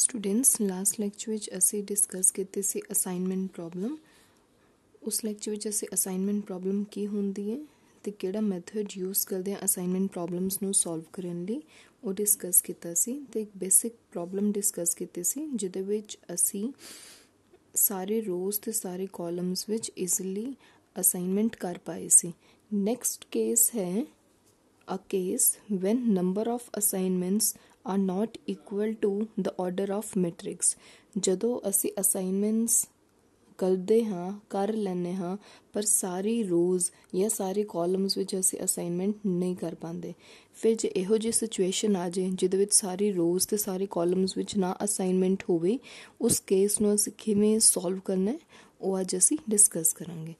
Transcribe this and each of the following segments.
Students last lecture ਵਿੱਚ ਅਸੀਂ discuss ਕੀਤੀ ਸੀ ਅਸਾਈਨਮੈਂਟ ਪ੍ਰੋਬਲਮ ਉਸ ਲੈਕਚਰ ਵਿੱਚ ਅਸੀਂ ਅਸਾਈਨਮੈਂਟ ਪ੍ਰੋਬਲਮ ਕੀ ਹੁੰਦੀ ਹੈ ਤੇ ਕਿਹੜਾ ਮੈਥਡ ਯੂਜ਼ ਕਰਦੇ ਆ ਅਸਾਈਨਮੈਂਟ ਪ੍ਰੋਬਲਮਸ ਨੂੰ ਸੋਲਵ ਕਰਨ ਲਈ ਉਹ ਡਿਸਕਸ ਕੀਤਾ ਸੀ ਤੇ ਇੱਕ ਬੇਸਿਕ ਪ੍ਰੋਬਲਮ ਡਿਸਕਸ ਕੀਤੀ ਸੀ ਜਿਹਦੇ ਵਿੱਚ ਅਸੀਂ ਸਾਰੇ ਰੋਜ਼ ਤੇ ਸਾਰੇ ਕਾਲਮਸ ਵਿੱਚ ਈਜ਼ੀਲੀ ਅਸਾਈਨਮੈਂਟ ਕਰ ਪਾਏ ਸੀ ਨੈਕਸਟ ਕੇਸ ਹੈ a case when number of assignments are not equal to the order of matrix ਜਦੋਂ ਅਸੀਂ ਅਸਾਈਨਮੈਂਟਸ ਕਰਦੇ ਹਾਂ ਕਰ ਲੈਨੇ ਹਾਂ ਪਰ ਸਾਰੀ ਰੋਜ਼ ਜਾਂ ਸਾਰੇ ਕਾਲਮਸ ਵਿੱਚ ਅਸੀਂ ਅਸਾਈਨਮੈਂਟ ਨਹੀਂ ਕਰ ਪਾਉਂਦੇ ਫਿਰ ਜੇ ਇਹੋ ਜਿਹੀ ਸਿਚੁਏਸ਼ਨ ਆ ਜਾਏ ਜਿਹਦੇ ਵਿੱਚ ਸਾਰੀ ਰੋਜ਼ ਤੇ ਸਾਰੇ ਕਾਲਮਸ ਵਿੱਚ ਨਾ ਅਸਾਈਨਮੈਂਟ ਹੋਵੇ ਉਸ ਕੇਸ ਨੂੰ ਅਸੀਂ ਕਿਵੇਂ ਸੋਲਵ ਕਰਨਾ ਹੈ ਉਹ ਅੱਜ ਅਸੀਂ ਡਿਸਕਸ ਕਰਾਂਗੇ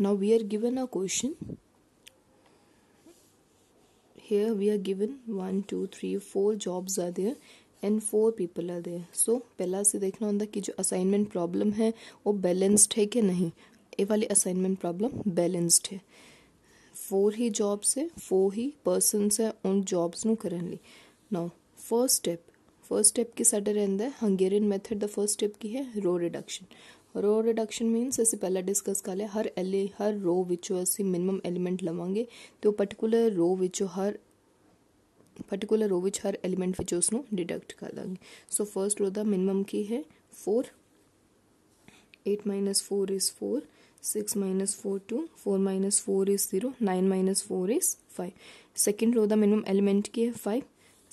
now we are given a question here we are given 1 2 3 4 jobs are there and four people are there so पहला से देखना होता कि जो असाइनमेंट प्रॉब्लम है वो बैलेंस्ड है कि नहीं ये वाली असाइनमेंट प्रॉब्लम बैलेंस्ड है फोर ही जॉब्स है फोर ही पर्सनस है उन जॉब्स नु currently now first step first step की साढ़े रहता है Hungarian method the first step की है रो रिडक्शन रो रिडक्शन मीनस असं पहला डिस्कस कर लिया हर एले हर रो विचो असी मिनिमम एलीमेंट लवेंगे तो पर्टिकुलर रो विचो हर पर्टिकुलर रो विच हर एलीमेंट विचो उसू डिडक्ट कर लेंगे सो फर्स्ट रो का मिनीम की है four eight minus four is four six minus four two four minus four is zero nine minus four is five second row का मिनीम एलीमेंट की है five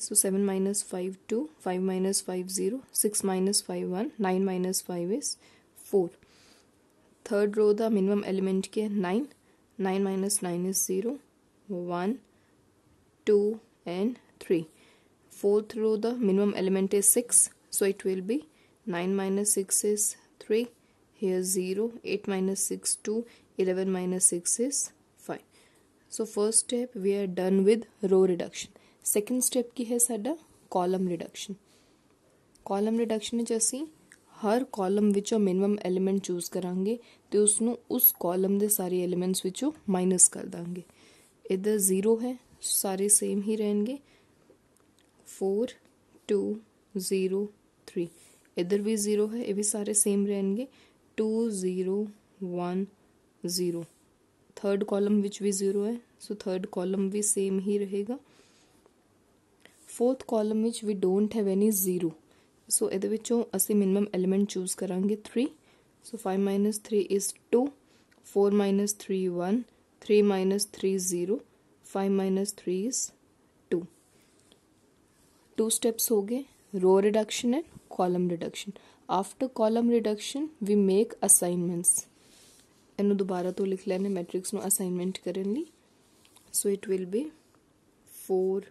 so seven minus five two five minus five zero six minus five one nine minus five is four third row the minimum element के nine nine minus nine is zero one two and three fourth row the minimum element is six so it will be nine minus six is three here zero eight minus six two eleven minus six is five so first step we are done with row reduction second step की है साडा column reduction column reduction जैसी हर column विचों minimum element choose करा तो उसू उस column के सारे एलीमेंट्स विचों माइनस कर देंगे इधर जीरो है सारे सेम ही रहेंगे फोर टू जीरो थ्री इधर भी जीरो है ये भी सारे सेम रहन रहेंगे two zero one zero third column विच भी जीरो है सो थर्ड कॉलम भी सेम ही रहेगा फोर्थ कॉलम विच we don't have any zero so a minimum element choose करा three so five minus three is two four minus three one three minus three zero five minus three is two two steps हो गए row reduction and column reduction after column reduction we make assignments इन दोबारा तो लिख लेने matrix में assignment करने ली so it will be four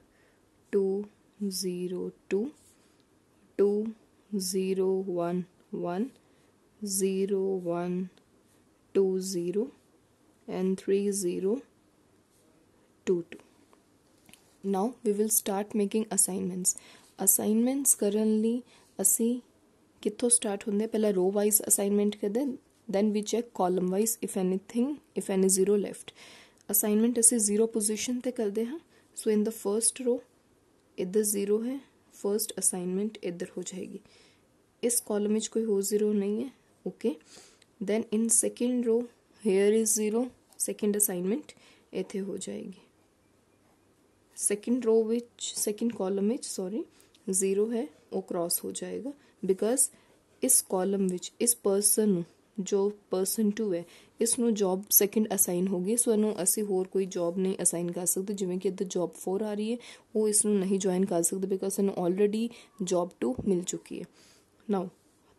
two zero two two zero one one zero one two zero and three zero two two. Now we will start making assignments. Assignments currently ਅਸੀਂ ਕਿੱਥੋਂ start ਹੁੰਦੇ ਪਹਿਲਾਂ row wise assignment ਕਰਦੇ then we check column wise if anything if any zero left assignment ਅਸੀਂ zero position ਤੇ ਕਰਦੇ ਹਾਂ ਸੋ ਇਨ ਦਾ first ਰੋ ਇੱਧਰ ਜ਼ੀਰੋ ਹੈ फर्स्ट असाइनमेंट इधर हो जाएगी इस कॉलम में कोई हो ज़ीरो नहीं है okay then in second row here is zero second assignment इतने हो जाएगी सेकेंड रो विच सेकेंड कॉलम विच सॉरी ज़ीरो है वो क्रॉस हो जाएगा बिकॉज इस कॉलम विच इस पर्सन ਜੋ ਪਰਸਨ 2 ਹੈ ਇਸ ਨੂੰ ਜੌਬ ਸੈਕੰਡ ਅਸਾਈਨ ਹੋਗੀ ਸੋ ਇਹਨੂੰ ਅਸੀਂ ਹੋਰ ਕੋਈ ਜੌਬ ਨਹੀਂ ਅਸਾਈਨ ਕਰ ਸਕਦੇ ਜਿਵੇਂ ਕਿ ਇੱਧਰ ਜੌਬ 4 ਆ ਰਹੀ ਹੈ ਉਹ ਇਸ ਨੂੰ ਨਹੀਂ ਜੁਆਇਨ ਕਰ ਸਕਦੇ ਬਿਕਾਜ਼ ਇਹਨੂੰ ਆਲਰੇਡੀ ਜੌਬ 2 ਮਿਲ ਚੁੱਕੀ ਹੈ ਨਾਓ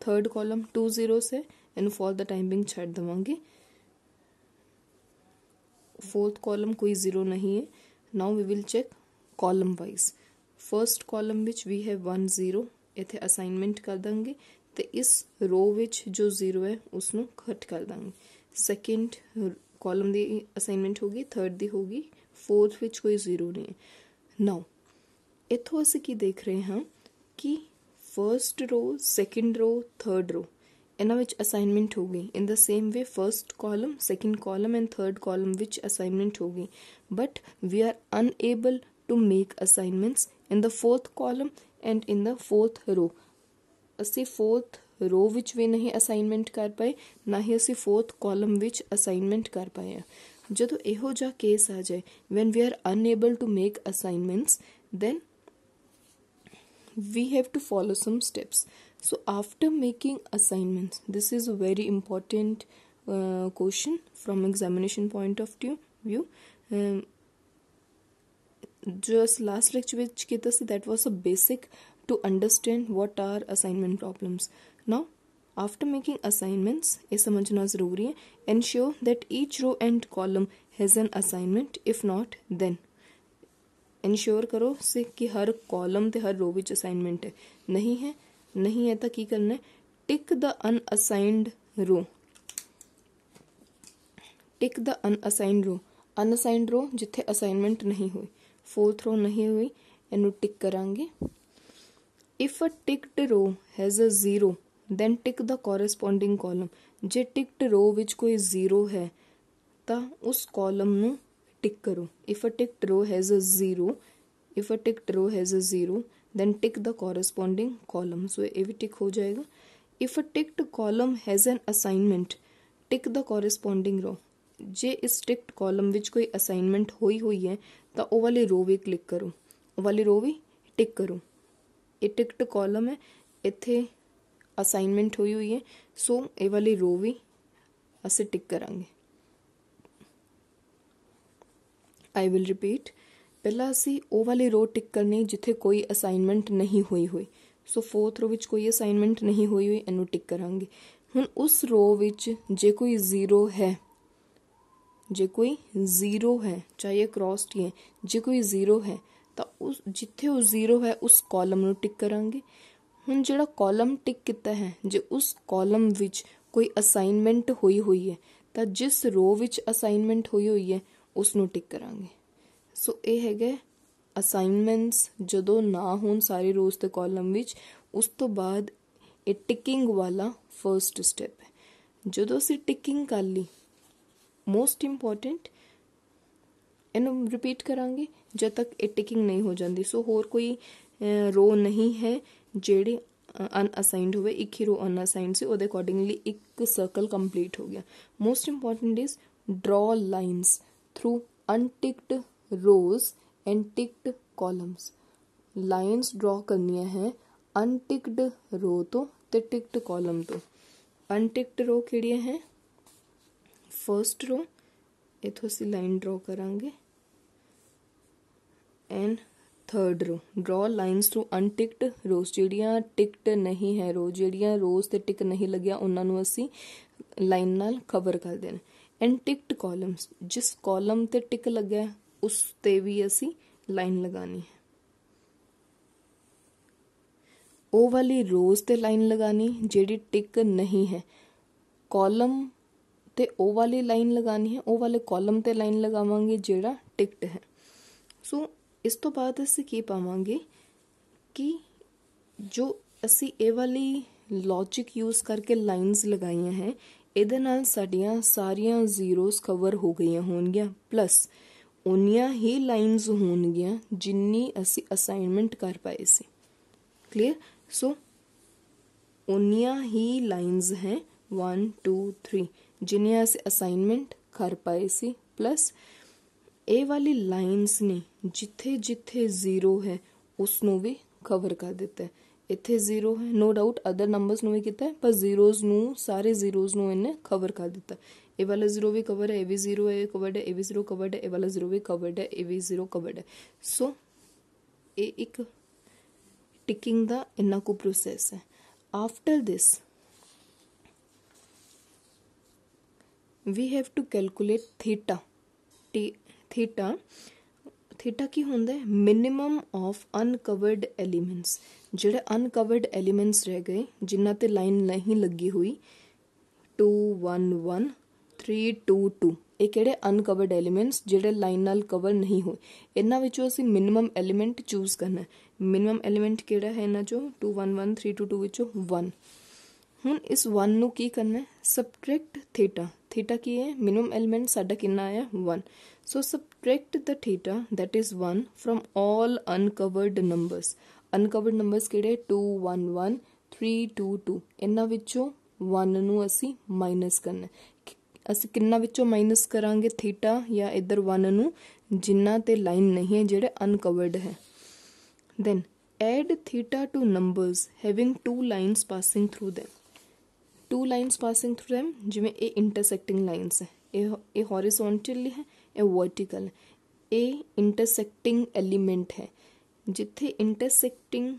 ਥਰਡ ਕਾਲਮ 2 ਜ਼ੀਰੋਸ ਹੈ ਇਹਨੂੰ ਫॉर द ਟਾਈਮ ਬਿੰਗ ਛੱਡ ਦਵਾਂਗੇ फोर्थ कॉलम कोई ज़ीरो नहीं है now we will check column wise first column विच वी हैव वन ज़ीरो इतने असाइनमेंट कर देंगे तो इस रो विच जो जीरो है उसको घट कर देंगे सैकेंड कॉलम की असाइनमेंट होगी थर्ड दी होगी फोर्थ विच कोई जीरो नहीं है नौ इतों अस की देख रहे हाँ कि first row second row third row इन्हों असाइनमेंट होगी in the same way first column second column and third column विच असाइनमेंट होगी but we are unable to make assignments in the fourth column and in the fourth row असी fourth row which भी नहीं assignment कर पाए ना ही असी fourth column विच असाइनमेंट कर पाए हैं जो तो योजा केस आ जाए when we are unable to make assignments then we have to follow some steps so after making assignments this is a very important question from examination point of ट्यू view जो अस लास्ट लैक्चर किया that was a basic to understand what are assignment problems. Now, after making assignments, ये समझना ज़रूरी है ensure that each row and column has an assignment. If not, then ensure करो से कि हर कॉलम ते हर रो विच असाइनमेंट है नहीं है नहीं है तो की करना है tick the unassigned row tick the unassigned row unassigned row ਜਿੱਥੇ ਅਸਾਈਨਮੈਂਟ ਨਹੀਂ ਹੋਈ ਫੋਰਥ ਰੋ ਨਹੀਂ ਹੋਈ ਇਹਨੂੰ ਟਿਕ ਕਰਾਂਗੇ if a ticked row has a zero then tick the corresponding column जे टिकट रो विच कोई जीरो है तो उस कॉलम न टिक करो if a ticked row has a zero if a ticked row has a zero then tick the corresponding column so ये भी टिक हो जाएगा if a ticked column has an assignment tick the corresponding row जे इस ticked column which कोई assignment हुई हुई है तो वो वाली रो भी क्लिक करो वाली रो भी टिक करो एक टिकट कॉलम है इतने असाइनमेंट हुई हुई है सो ये वाली रो भी अस टिक करा आई विल रिपीट पहला असी वो वाली रो टिक करनी जिथे कोई असाइनमेंट नहीं हुई हुई सो फोर्थ रो विच कोई असाइनमेंट नहीं हुई हुई इनू टिक करा हूँ उस रो विच जे कोई जीरो है जे कोई जीरो है चाहे क्रॉस्ड ही है जे कोई जीरो है ਤਾਂ ਉਸ ਜਿੱਥੇ ਉਹ ਜ਼ੀਰੋ ਹੈ ਉਸ ਕਾਲਮ ਨੂੰ ਟਿਕ ਕਰਾਂਗੇ ਹੁਣ ਜਿਹੜਾ ਕਾਲਮ ਟਿਕ ਕੀਤਾ ਹੈ ਜੇ ਉਸ ਕਾਲਮ ਵਿੱਚ ਕੋਈ ਅਸਾਈਨਮੈਂਟ ਹੋਈ ਹੋਈ ਹੈ ਤਾਂ ਜਿਸ ਰੋ ਵਿੱਚ ਅਸਾਈਨਮੈਂਟ ਹੋਈ ਹੋਈ ਹੈ ਉਸ ਨੂੰ ਟਿਕ ਕਰਾਂਗੇ ਸੋ ਇਹ ਹੈਗੇ ਅਸਾਈਨਮੈਂਟਸ ਜਦੋਂ ਨਾ ਹੋਣ ਸਾਰੇ ਰੋਜ਼ ਤੇ ਕਾਲਮ ਵਿੱਚ ਉਸ ਤੋਂ ਬਾਅਦ ਇਹ ਟਿਕਿੰਗ ਵਾਲਾ ਫਰਸਟ ਸਟੈਪ ਹੈ ਜਦੋਂ ਅਸੀਂ ਟਿਕਿੰਗ ਕਰ ਲਈ ਮੋਸਟ ਇੰਪੋਰਟੈਂਟ ਇਹਨੂੰ ਰਿਪੀਟ ਕਰਾਂਗੇ ਜਦ ਤੱਕ ਇਹ ਟਿਕਿੰਗ ਨਹੀਂ ਹੋ ਜਾਂਦੀ ਸੋ ਹੋਰ ਕੋਈ ਰੋ ਨਹੀਂ ਹੈ ਜਿਹੜੀ ਅਨਅਸਾਈਨਡ ਹੋਵੇ ਇੱਕ ਹੀ ਰੋ ਅਨਅਸਾਈਨਡ ਸੀ ਉਹਦੇ ਅਕੋਰਡਿੰਗਲੀ ਇੱਕ ਸਰਕਲ ਕੰਪਲੀਟ ਹੋ ਗਿਆ most important is draw lines through unticked rows and ticked columns lines draw करनी है unticked row तो ते ticked column तो unticked row केड़ी है first row इथों सी line draw करांगे and third row draw lines to ਅਨਟਿਕਡ ਰੋਸ ਜਿਹੜੀਆਂ ਟਿਕਟ ਨਹੀਂ ਹੈ ਰੋ ਜਿਹੜੀਆਂ ਰੋਸ ਤੇ ਟਿਕ ਨਹੀਂ ਲੱਗਿਆ ਉਹਨਾਂ ਨੂੰ ਅਸੀਂ ਲਾਈਨ ਨਾਲ ਕਵਰ ਕਰ ਦੇਣਾ ਐਂਡ ਟਿਕਟ ਕਾਲਮਸ ਜਿਸ ਕਾਲਮ ਤੇ ਟਿਕ ਲੱਗਿਆ ਉਸ ਤੇ ਵੀ ਅਸੀਂ ਲਾਈਨ ਲਗਾਣੀ ਹੈ ਉਹ ਵਾਲੀ ਰੋਜ਼ ਤੇ ਲਾਈਨ ਲਗਾਣੀ ਜਿਹੜੀ ਟਿਕ ਨਹੀਂ ਹੈ ਕਾਲਮ ਤੇ ਉਹ ਵਾਲੀ ਲਾਈਨ ਲਗਾਣੀ ਹੈ ਉਹ ਵਾਲੇ ਕਾਲਮ ਤੇ ਲਾਈਨ ਲਗਾਵਾਂਗੇ ਜਿਹੜਾ ਟਿਕਟ ਹੈ ਸੋ ਇਸ ਤੋਂ ਬਾਅਦ ਅਸੀਂ ਕੀ ਪਾਵਾਂਗੇ ਕਿ ਜੋ ਅਸੀਂ ਇਹ ਵਾਲੀ ਲੌਜੀਕ ਯੂਜ਼ ਕਰਕੇ ਲਾਈਨਸ ਲਗਾਈਆਂ ਹੈ ਇਹਦੇ ਨਾਲ ਸਾਡੀਆਂ ਸਾਰੀਆਂ ਜ਼ੀਰੋਸ ਕਵਰ ਹੋ ਗਈਆਂ ਹੋਣਗੀਆਂ ਪਲੱਸ ਉਨੀਆਂ ਹੀ ਲਾਈਨਸ ਹੋਣਗੀਆਂ ਜਿੰਨੀ ਅਸੀਂ ਅਸਾਈਨਮੈਂਟ ਕਰ ਪਾਏ ਸੀ ਕਲੀਅਰ ਸੋ ਉਨੀਆਂ ਹੀ ਲਾਈਨਸ ਹੈ 1 2 3 ਜਿੰਨੀਆਂ ਅਸੀਂ ਅਸਾਈਨਮੈਂਟ ਕਰ ਪਾਏ ਸੀ ਪਲੱਸ ਇਹ ਵਾਲੀ ਲਾਈਨਸ ਨੇ ਜਿੱਥੇ ਜਿੱਥੇ ਜ਼ੀਰੋ ਹੈ ਉਸ ਨੂੰ ਵੀ ਕਵਰ ਕਰ ਦਿੱਤਾ ਹੈ ਇੱਥੇ ਜ਼ੀਰੋ ਹੈ ਨੋ ਡਾਊਟ ਅਦਰ ਨੰਬਰਸ ਨੂੰ ਵੀ ਕੀਤਾ ਪਰ ਜ਼ੀਰੋਜ਼ ਨੂੰ ਸਾਰੇ ਜ਼ੀਰੋਜ਼ ਨੂੰ ਇਹਨੇ ਕਵਰ ਕਰ ਦਿੱਤਾ ਇਹ ਵਾਲਾ ਜ਼ੀਰੋ ਵੀ ਕਵਰ ਹੈ ਇਹ ਵੀ ਜ਼ੀਰੋ ਹੈ ਕਵਰਡ ਹੈ ਇਹ ਵੀ ਜ਼ੀਰੋ ਕਵਰਡ ਹੈ ਇਹ ਵਾਲਾ ਜ਼ੀਰੋ ਵੀ ਕਵਰਡ ਹੈ ਇਹ ਵੀ ਜ਼ੀਰੋ ਕਵਰਡ ਹੈ ਸੋ ਇਹ ਇੱਕ टिकिंग द इन्ना को प्रोसेस है after this we have to calculate theta टी ਥੀਟਾ ਥੀਟਾ ਕੀ ਹੁੰਦਾ ਹੈ ਮਿਨੀਮਮ ਆਫ ਅਨਕਵਰਡ ਐਲੀਮੈਂਟਸ ਜਿਹੜੇ ਅਨਕਵਰਡ ਐਲੀਮੈਂਟਸ ਰਹਿ ਗਏ ਜਿਨ੍ਹਾਂ ਤੇ ਲਾਈਨ ਨਹੀਂ ਲੱਗੀ ਹੋਈ 211 322 ਇਹ ਕਿਹੜੇ ਅਨਕਵਰਡ ਐਲੀਮੈਂਟਸ ਜਿਹੜੇ ਲਾਈਨ ਨਾਲ ਕਵਰ ਨਹੀਂ ਹੋਏ ਇਹਨਾਂ ਵਿੱਚੋਂ ਅਸੀਂ ਮਿਨੀਮਮ ਐਲੀਮੈਂਟ ਚੂਜ਼ ਕਰਨਾ ਹੈ ਮਿਨੀਮਮ ਐਲੀਮੈਂਟ ਕਿਹੜਾ ਹੈ ਇਹਨਾਂ ਚੋਂ 211 322 ਵਿੱਚੋਂ 1 ਹੁਣ ਇਸ 1 ਨੂੰ ਕੀ ਕਰਨਾ ਹੈ ਸਬਟ੍ਰੈਕਟ ਥੀਟਾ ਥੀਟਾ ਕੀ ਹੈ ਮਿਨੀਮਮ ਐਲੀਮੈਂਟ ਸਾਡਾ ਕਿੰਨਾ ਆਇਆ 1 So subtract the theta that is 1 from all uncovered numbers. Uncovered numbers ਕਿਹੜੇ 2 1 1 3 2 2 ਇਹਨਾਂ ਵਿੱਚੋਂ 1 ਨੂੰ ਅਸੀਂ ਮਾਈਨਸ ਕਰਨਾ ਅਸੀਂ ਕਿੰਨਾ ਵਿੱਚੋਂ ਮਾਈਨਸ ਕਰਾਂਗੇ ਥੀਟਾ ਜਾਂ ਇਧਰ 1 ਨੂੰ ਜਿੰਨਾ ਤੇ ਲਾਈਨ ਨਹੀਂ ਹੈ ਜਿਹੜੇ ਅਨਕਵਰਡ ਹੈ then add theta to numbers having two lines passing through them two lines passing through them ਜਿਵੇਂ ਇਹ intersecting lines ਹੈ ਇਹ ਇਹ horizontally ਹੈ ए वर्टिकल ए इंटरसेक्टिंग एलिमेंट है जिथे इंटरसेक्टिंग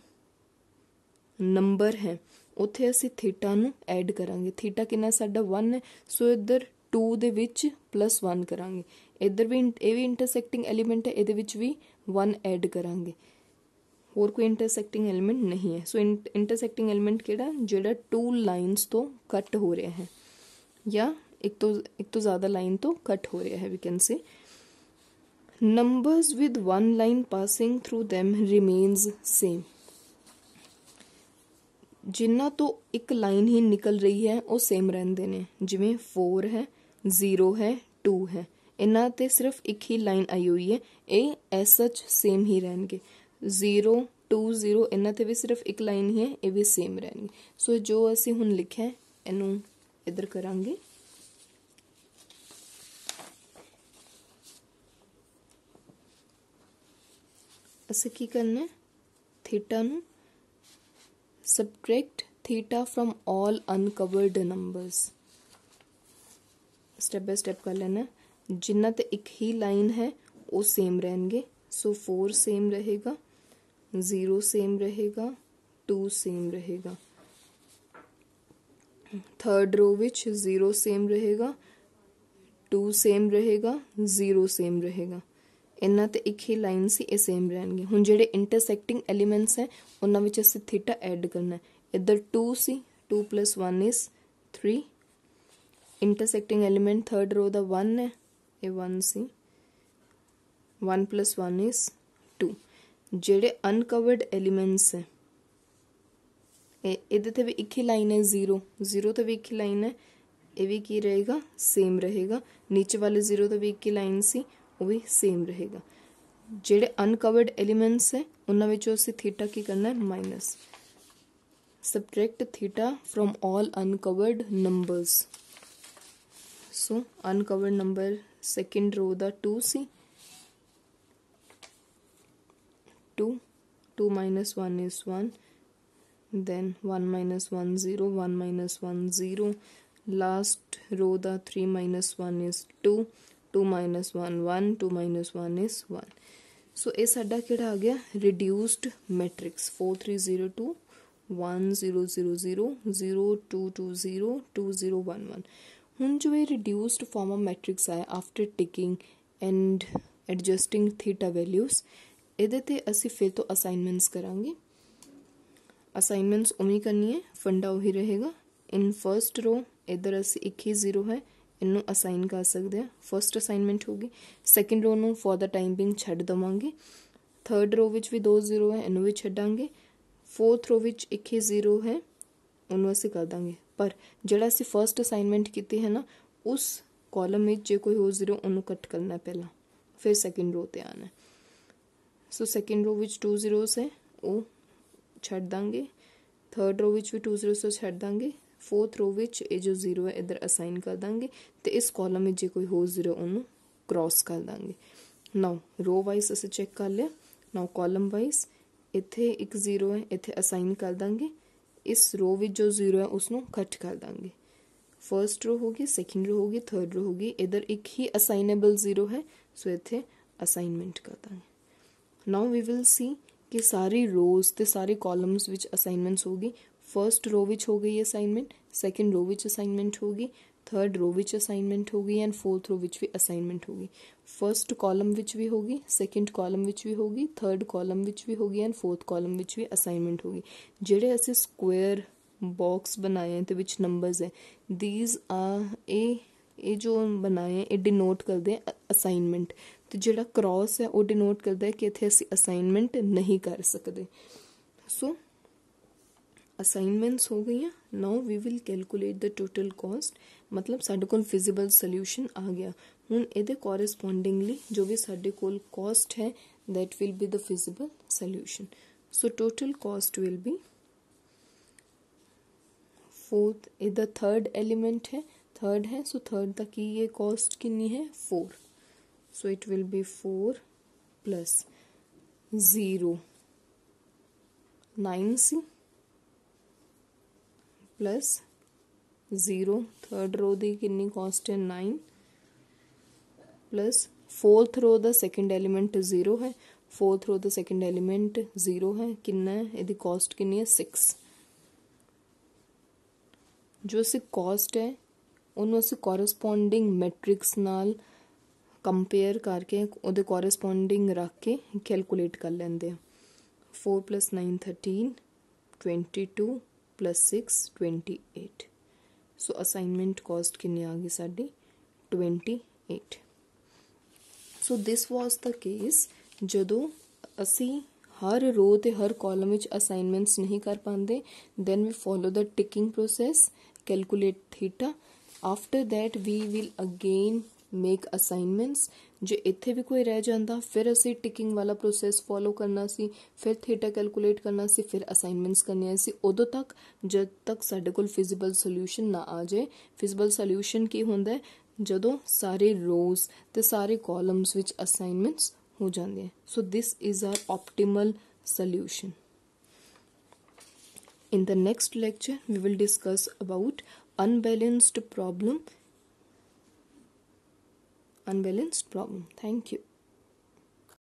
नंबर है उत्थे असी थीटा एड करा थीटा कि साढ़ा वन है सो इधर टू दे प्लस वन करा इधर भी इंट ये भी इंटरसैक्टिंग एलीमेंट है ये भी वन एड करा होर कोई इंटरसैक्टिंग एलीमेंट नहीं है सो इंट इंटरसैक्टिंग एलीमेंट कि जोड़ा टू लाइनस तो कट हो रहा है या एक तो एक तो ज्यादा लाइन तो कट हो रहा है we can say numbers with one line passing through them remains same जिन्ना तो एक लाइन ही निकल रही है वह सेम रेंगे ने जिमें फोर है जीरो है टू है इन्हों सिर्फ एक ही लाइन आई हुई है ये एज सच सेम ही रहने जीरो टू जीरो इन्हों भी सिर्फ एक लाइन ही है ये भी सेम रहेंगे सो जो असी हूँ लिखे इनू इधर करा असं की करना है theta subtract theta from all uncovered numbers step by step कर लेना जिन्ना तो एक ही लाइन है वो सेम रहेंगे सो फोर सेम रहेगा जीरो सेम रहेगा टू सेम रहेगा थर्ड रो विच जीरो सेम रहेगा टू सेम रहेगा जीरो सेम रहेगा ਇਹਨਾਂ ਤੇ ਇੱਕ ਹੀ ਲਾਈਨ ਸੀ ਇਹ ਸੇਮ ਰਹਿਣਗੇ ਹੁਣ ਜਿਹੜੇ ਇੰਟਰਸੈਕਟਿੰਗ ਐਲੀਮੈਂਟਸ ਹੈ ਉਹਨਾਂ ਵਿੱਚ ਅਸੀਂ ਥੀਟਾ ਐਡ ਕਰਨਾ ਹੈ ਇੱਧਰ 2 ਸੀ 2 1 ਇਸ 3 ਇੰਟਰਸੈਕਟਿੰਗ ਐਲੀਮੈਂਟ ਥਰਡ ਰੋ ਦਾ 1 ਹੈ ਇਹ 1 ਸੀ 1 1 ਇਸ 2 ਜਿਹੜੇ ਅਨਕਵਰਡ ਐਲੀਮੈਂਟਸ ਹੈ ਇਹਦੇ ਤੇ ਵੀ ਇੱਕ ਹੀ ਲਾਈਨ ਹੈ 0 0 ਤੇ ਵੀ ਇੱਕ ਹੀ ਲਾਈਨ ਹੈ ਇਹ भी की रहेगा सेम रहेगा नीचे वाले जीरो तो वीक की लाइन सी ਉਹ ਵੀ ਸੇਮ ਰਹੇਗਾ ਜਿਹੜੇ ਅਨਕਵਰਡ ਐਲੀਮੈਂਟਸ ਹੈ ਉਹਨਾਂ ਵਿੱਚੋਂ ਅਸੀਂ ਥੀਟਾ ਕੀ ਕਰਨਾ ਹੈ minus subtract theta from all uncovered numbers so uncovered number second row ਦਾ 2c 2 2 minus 1 is 1 then 1 minus 1 0 1 minus 1 0 last row the 3 minus 1 is 2 two minus one one two minus one is one so यह साडा कि आ गया reduced matrix four three zero two one zero zero zero zero two two zero two zero one one हूँ जो ये reduced form of matrix आया after taking and adjusting theta values ये असं फिर तो असाइनमेंट्स करा असाइनमेंट्स उ करनी है फंडा उ रहेगा इन फर्स्ट रो इधर असी एक ही जीरो है ਇਹਨੂੰ ਅਸਾਈਨ ਕਰ ਸਕਦੇ ਆ ਫਰਸਟ ਅਸਾਈਨਮੈਂਟ ਹੋਗੀ ਸੈਕੰਡ ਰੋ ਨੂੰ ਫॉर ਦਾ ਟਾਈਮ ਬਿੰਗ ਛੱਡ ਦਵਾਂਗੇ ਥਰਡ ਰੋ ਵਿੱਚ ਵੀ ਦੋ ਜ਼ੀਰੋ ਹੈ ਇਹਨੂੰ ਵੀ ਛੱਡਾਂਗੇ ਫੋਰਥ ਰੋ ਵਿੱਚ ਇੱਕ ਹੀ ਜ਼ੀਰੋ ਹੈ ਉਹਨੂੰ ਅਸੀਂ ਕਰ ਦਾਂਗੇ ਪਰ ਜਿਹੜਾ ਅਸੀਂ ਫਰਸਟ ਅਸਾਈਨਮੈਂਟ ਕੀਤੀ ਹੈ ਨਾ ਉਸ ਕਾਲਮ ਵਿੱਚ ਜੇ ਕੋਈ ਹੋ ਜ਼ੀਰੋ ਉਹਨੂੰ ਕੱਟ ਕਰਨਾ ਪਹਿਲਾਂ ਫਿਰ ਸੈਕੰਡ ਰੋ ਤੇ ਆਣਾ ਸੋ ਸੈਕੰਡ ਰੋ ਵਿੱਚ 2 ਜ਼ੀਰੋਸ ਹੈ ਉਹ ਛੱਡ ਦਾਂਗੇ ਥਰਡ ਰੋ ਵਿੱਚ ਵੀ 2 ਜ਼ੀਰੋਸ ਛੱਡ ਦਾਂਗੇ फोर्थ रो विच ये जो जीरो है इधर असाइन कर देंगे तो इस कॉलम में जो कोई हो जीरो क्रॉस कर देंगे नौ रो वाइज असं चेक कर लिया नौ कॉलम वाइज इतने एक जीरो है इतने असाइन कर देंगे इस रो विच जो जीरो है उसनों कट कर देंगे फर्स्ट रो होगी सैकेंड रो होगी थर्ड रो होगी इधर एक ही असाइनेबल जीरो है सो इतने असाइनमेंट कर देंगे नाउ वी विल सी कि सारी रोज़ तो सारे कॉलम्स विच असाइनमेंट्स होगी फर्स्ट रो विच हो गई assignment second row which assignment होगी थर्ड रो विच असाइनमेंट होगी एंड फोर्थ रो विच भी असाइनमेंट होगी फर्स्ट कॉलम विच भी होगी सेकेंड कॉलम विच भी होगी थर्ड कॉलम विच भी होगी एंड फोर्थ कॉलम विच भी असाइनमेंट होगी जेडे असि स्कोयर बॉक्स बनाए हैं तो विच नंबरस है दीज आ ए बनाए हैं ये डिनोट करते हैं असाइनमेंट तो जोड़ा क्रॉस है ਹੈ डिनोट करता है कि इतने ਇੱਥੇ असाइनमेंट नहीं कर सकते सो so, असाइनमेंट्स हो गई now we will calculate the total cost मतलब साढ़े को फिजिबल सल्यूशन आ गया हूँ ये कोरसपोंडिंगली जो भी साढ़े कोस्ट है that will be the feasible solution so total cost will be fourth ए द थर्ड एलिमेंट है थर्ड है सो थर्ड तक की ये कॉस्ट कितनी है four so it will be four plus zero nine सी प्लस जीरो थर्ड रो की किन्नी कॉस्ट है नाइन प्लस फोर्थ रो का सैकेंड एलीमेंट जीरो है फोर्थ रो का सैकेंड एलीमेंट जीरो है किन्ना है कॉस्ट किन्नी सिक्स जो असी कॉस्ट है उन्होंने असं कोरसपोंडिंग मैट्रिक्स नाल कंपेयर करके वो कोरसपोंडिंग रख के कैलकुलेट कर लेंगे four plus nine thirteen twenty two plus six twenty eight so assignment cost कि आ गई साड़ी twenty eight so this was the case जो असी हर रो तो हर कॉलम असाइनमेंट्स नहीं कर पाते then we follow the ticking process calculate theta after that we will again make assignments ਜੇ ਇੱਥੇ ਵੀ ਕੋਈ ਰਹਿ ਜਾਂਦਾ ਫਿਰ ਅਸੀਂ ਟਿਕਿੰਗ ਵਾਲਾ ਪ੍ਰੋਸੈਸ ਫੋਲੋ ਕਰਨਾ ਸੀ ਫਿਰ ਥੀਟਾ ਕੈਲਕੂਲੇਟ ਕਰਨਾ ਸੀ ਫਿਰ ਅਸਾਈਨਮੈਂਟਸ ਕਰਨੀਆਂ ਸੀ ਉਦੋਂ ਤੱਕ ਜਦ ਤੱਕ ਸਾਡੇ ਕੋਲ ਫਿਜ਼ੀਬਲ ਸੋਲੂਸ਼ਨ ਨਾ ਆ ਜਾਏ ਫਿਜ਼ੀਬਲ ਸੋਲੂਸ਼ਨ ਕੀ ਹੁੰਦਾ ਜਦੋਂ ਸਾਰੇ ਰੋਜ਼ ਤੇ ਸਾਰੇ ਕਾਲਮਸ ਵਿੱਚ ਅਸਾਈਨਮੈਂਟਸ ਹੋ ਜਾਂਦੇ ਹਨ so this is our optimal solution. In the next lecture, we will discuss about unbalanced problem unbalanced problem. Thank you.